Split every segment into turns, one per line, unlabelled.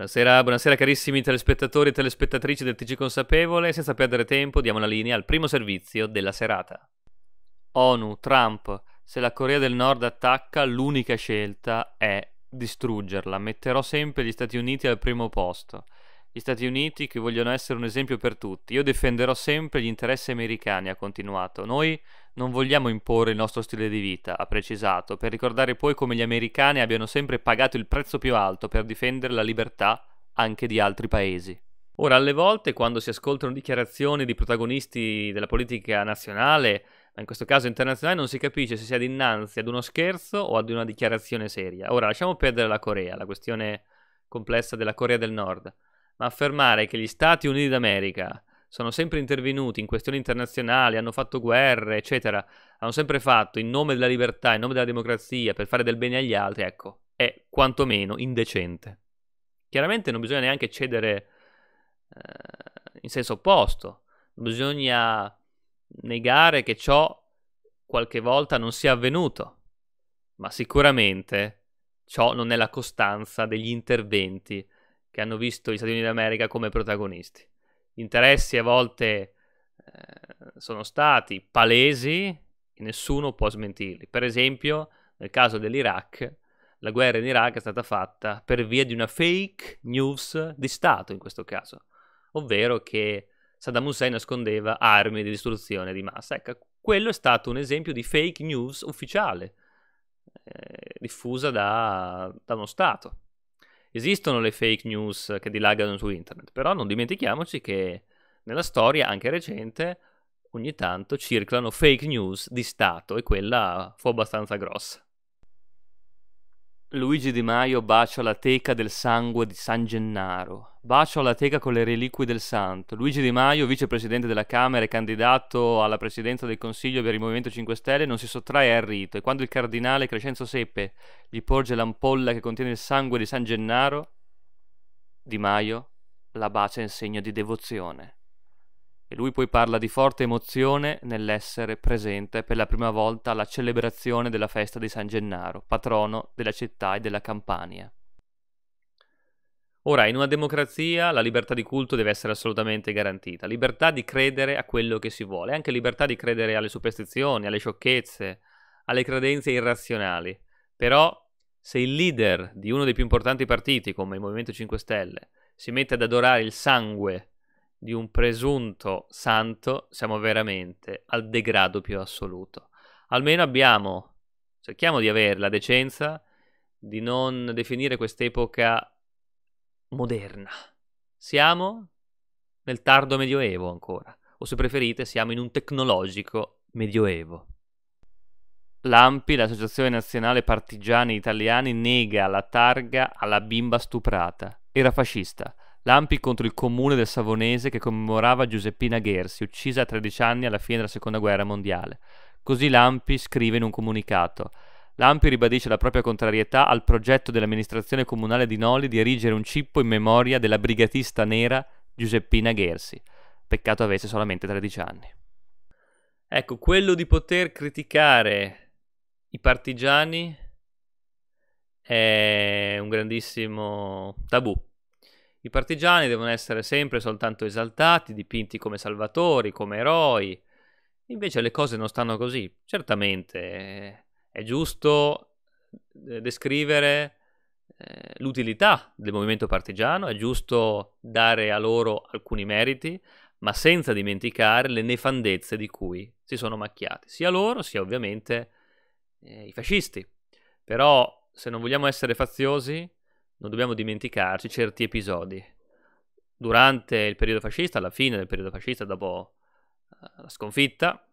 Buonasera, buonasera carissimi telespettatori e telespettatrici del TG Consapevole, senza perdere tempo diamo la linea al primo servizio della serata. ONU, Trump, se la Corea del Nord attacca l'unica scelta è distruggerla, metterò sempre gli Stati Uniti al primo posto gli Stati Uniti che vogliono essere un esempio per tutti. Io difenderò sempre gli interessi americani, ha continuato. Noi non vogliamo imporre il nostro stile di vita, ha precisato, per ricordare poi come gli americani abbiano sempre pagato il prezzo più alto per difendere la libertà anche di altri paesi. Ora, alle volte, quando si ascoltano dichiarazioni di protagonisti della politica nazionale, ma in questo caso internazionale, non si capisce se sia dinanzi ad uno scherzo o ad una dichiarazione seria. Ora, lasciamo perdere la Corea, la questione complessa della Corea del Nord ma affermare che gli Stati Uniti d'America sono sempre intervenuti in questioni internazionali, hanno fatto guerre, eccetera, hanno sempre fatto in nome della libertà, in nome della democrazia, per fare del bene agli altri, ecco, è quantomeno indecente. Chiaramente non bisogna neanche cedere eh, in senso opposto, bisogna negare che ciò qualche volta non sia avvenuto, ma sicuramente ciò non è la costanza degli interventi che hanno visto gli Stati Uniti d'America come protagonisti. Gli interessi a volte eh, sono stati palesi e nessuno può smentirli. Per esempio, nel caso dell'Iraq, la guerra in Iraq è stata fatta per via di una fake news di Stato in questo caso, ovvero che Saddam Hussein nascondeva armi di distruzione di massa. Ecco, quello è stato un esempio di fake news ufficiale, eh, diffusa da, da uno Stato esistono le fake news che dilagano su internet, però non dimentichiamoci che nella storia, anche recente, ogni tanto circolano fake news di Stato e quella fu abbastanza grossa. Luigi Di Maio bacia la teca del sangue di San Gennaro. Bacio la teca con le reliquie del santo. Luigi Di Maio, vicepresidente della Camera e candidato alla presidenza del Consiglio per il Movimento 5 Stelle, non si sottrae al rito e quando il cardinale Crescenzo Seppe gli porge l'ampolla che contiene il sangue di San Gennaro, Di Maio la bacia in segno di devozione. E lui poi parla di forte emozione nell'essere presente per la prima volta alla celebrazione della festa di San Gennaro, patrono della città e della Campania. Ora, in una democrazia la libertà di culto deve essere assolutamente garantita, libertà di credere a quello che si vuole, anche libertà di credere alle superstizioni, alle sciocchezze, alle credenze irrazionali. Però se il leader di uno dei più importanti partiti, come il Movimento 5 Stelle, si mette ad adorare il sangue di un presunto santo siamo veramente al degrado più assoluto. Almeno abbiamo, cerchiamo di avere la decenza di non definire quest'epoca moderna. Siamo nel tardo medioevo ancora, o se preferite siamo in un tecnologico medioevo. L'AMPI, l'Associazione Nazionale Partigiani Italiani, nega la targa alla bimba stuprata. Era fascista. Lampi contro il comune del Savonese che commemorava Giuseppina Gersi, uccisa a 13 anni alla fine della Seconda Guerra Mondiale. Così Lampi scrive in un comunicato. Lampi ribadisce la propria contrarietà al progetto dell'amministrazione comunale di Noli di erigere un cippo in memoria della brigatista nera Giuseppina Gersi. Peccato avesse solamente 13 anni. Ecco, quello di poter criticare i partigiani è un grandissimo tabù i partigiani devono essere sempre soltanto esaltati, dipinti come salvatori, come eroi. Invece le cose non stanno così. Certamente eh, è giusto eh, descrivere eh, l'utilità del movimento partigiano, è giusto dare a loro alcuni meriti, ma senza dimenticare le nefandezze di cui si sono macchiati, sia loro sia ovviamente eh, i fascisti. Però se non vogliamo essere faziosi, non dobbiamo dimenticarci certi episodi. Durante il periodo fascista, alla fine del periodo fascista, dopo eh, la sconfitta,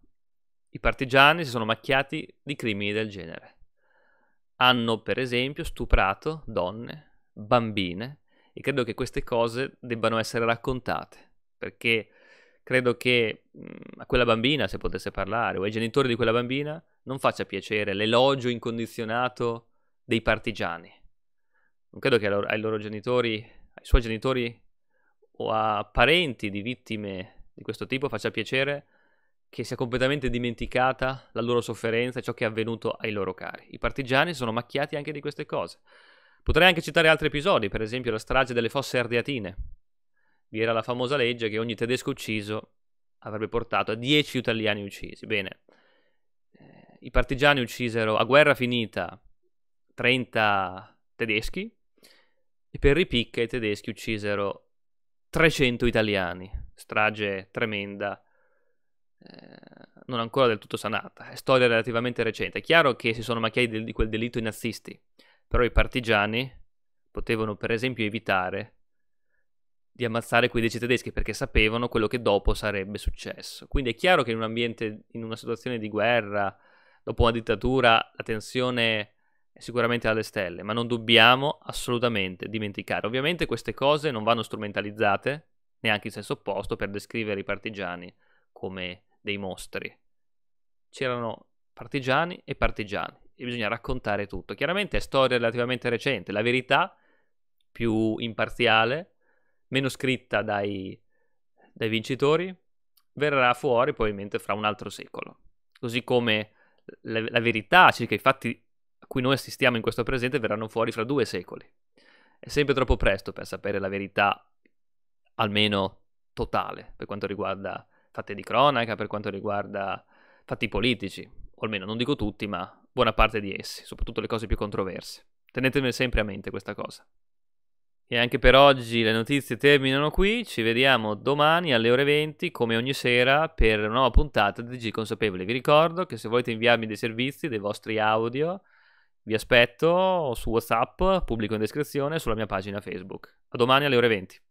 i partigiani si sono macchiati di crimini del genere. Hanno, per esempio, stuprato donne, bambine, e credo che queste cose debbano essere raccontate, perché credo che mm, a quella bambina, se potesse parlare, o ai genitori di quella bambina, non faccia piacere l'elogio incondizionato dei partigiani non credo che ai loro genitori, ai suoi genitori o a parenti di vittime di questo tipo faccia piacere che sia completamente dimenticata la loro sofferenza e ciò che è avvenuto ai loro cari. I partigiani sono macchiati anche di queste cose. Potrei anche citare altri episodi, per esempio la strage delle fosse ardeatine. Vi era la famosa legge che ogni tedesco ucciso avrebbe portato a 10 italiani uccisi. Bene, eh, i partigiani uccisero a guerra finita 30 tedeschi, e per ripicca i tedeschi uccisero 300 italiani, strage tremenda, eh, non ancora del tutto sanata, è storia relativamente recente. È chiaro che si sono macchiati di quel delitto i nazisti, però i partigiani potevano per esempio evitare di ammazzare quei dieci tedeschi perché sapevano quello che dopo sarebbe successo. Quindi è chiaro che in un ambiente, in una situazione di guerra, dopo una dittatura, la tensione sicuramente alle stelle, ma non dobbiamo assolutamente dimenticare. Ovviamente queste cose non vanno strumentalizzate, neanche in senso opposto, per descrivere i partigiani come dei mostri. C'erano partigiani e partigiani e bisogna raccontare tutto. Chiaramente è storia relativamente recente, la verità più imparziale, meno scritta dai, dai vincitori, verrà fuori probabilmente fra un altro secolo. Così come la, la verità circa i fatti a cui noi assistiamo in questo presente verranno fuori fra due secoli. È sempre troppo presto per sapere la verità, almeno totale, per quanto riguarda fatti di cronaca, per quanto riguarda fatti politici, o almeno non dico tutti, ma buona parte di essi, soprattutto le cose più controverse. Tenetene sempre a mente questa cosa. E anche per oggi le notizie terminano qui, ci vediamo domani alle ore 20 come ogni sera per una nuova puntata di G Consapevole. Vi ricordo che se volete inviarmi dei servizi, dei vostri audio, vi aspetto su WhatsApp, pubblico in descrizione, sulla mia pagina Facebook. A domani alle ore 20.